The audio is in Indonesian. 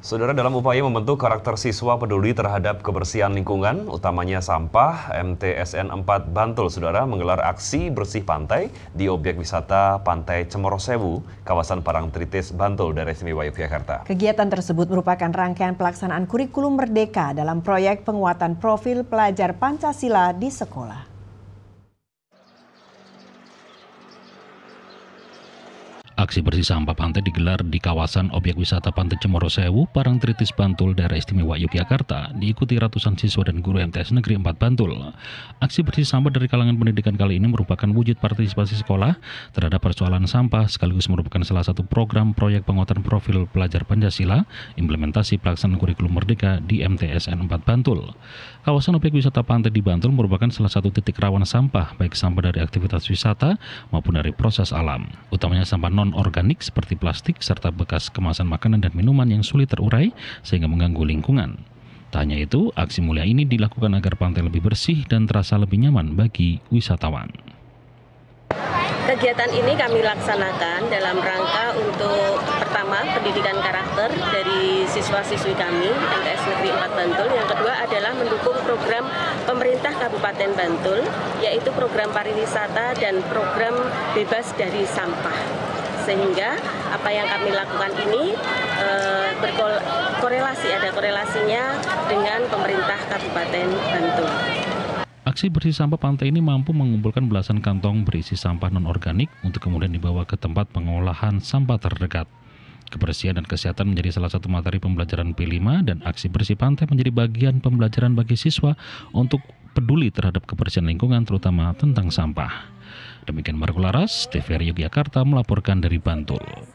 Saudara dalam upaya membentuk karakter siswa peduli terhadap kebersihan lingkungan, utamanya sampah, MTSN 4 Bantul Saudara menggelar aksi bersih pantai di objek wisata Pantai Cemoro Sewu, kawasan Parangtritis Bantul dari Istimewa Yogyakarta. Kegiatan tersebut merupakan rangkaian pelaksanaan kurikulum merdeka dalam proyek penguatan profil pelajar Pancasila di sekolah. Aksi bersih sampah pantai digelar di kawasan objek wisata Pantai Cemoro Sewu, Parang Tritis Bantul, daerah istimewa Yogyakarta, diikuti ratusan siswa dan guru MTs Negeri 4 Bantul. Aksi bersih sampah dari kalangan pendidikan kali ini merupakan wujud partisipasi sekolah terhadap persoalan sampah sekaligus merupakan salah satu program proyek penguatan profil pelajar Pancasila implementasi pelaksanaan kurikulum merdeka di MTSN 4 Bantul. Kawasan objek wisata pantai di Bantul merupakan salah satu titik rawan sampah, baik sampah dari aktivitas wisata maupun dari proses alam, utamanya sampah non non-organik seperti plastik serta bekas kemasan makanan dan minuman yang sulit terurai sehingga mengganggu lingkungan. Tanya itu, aksi mulia ini dilakukan agar pantai lebih bersih dan terasa lebih nyaman bagi wisatawan. Kegiatan ini kami laksanakan dalam rangka untuk pertama pendidikan karakter dari siswa-siswi kami MTS Negeri 4 Bantul. Yang kedua adalah mendukung program pemerintah Kabupaten Bantul yaitu program pariwisata dan program bebas dari sampah sehingga apa yang kami lakukan ini e, eh, berkorelasi ada korelasinya dengan pemerintah Kabupaten Bantul. Aksi bersih sampah pantai ini mampu mengumpulkan belasan kantong berisi sampah non-organik untuk kemudian dibawa ke tempat pengolahan sampah terdekat. Kebersihan dan kesehatan menjadi salah satu materi pembelajaran P5 dan aksi bersih pantai menjadi bagian pembelajaran bagi siswa untuk peduli terhadap kebersihan lingkungan terutama tentang sampah. Demikian Marco Laras, TVRI Yogyakarta melaporkan dari Bantul.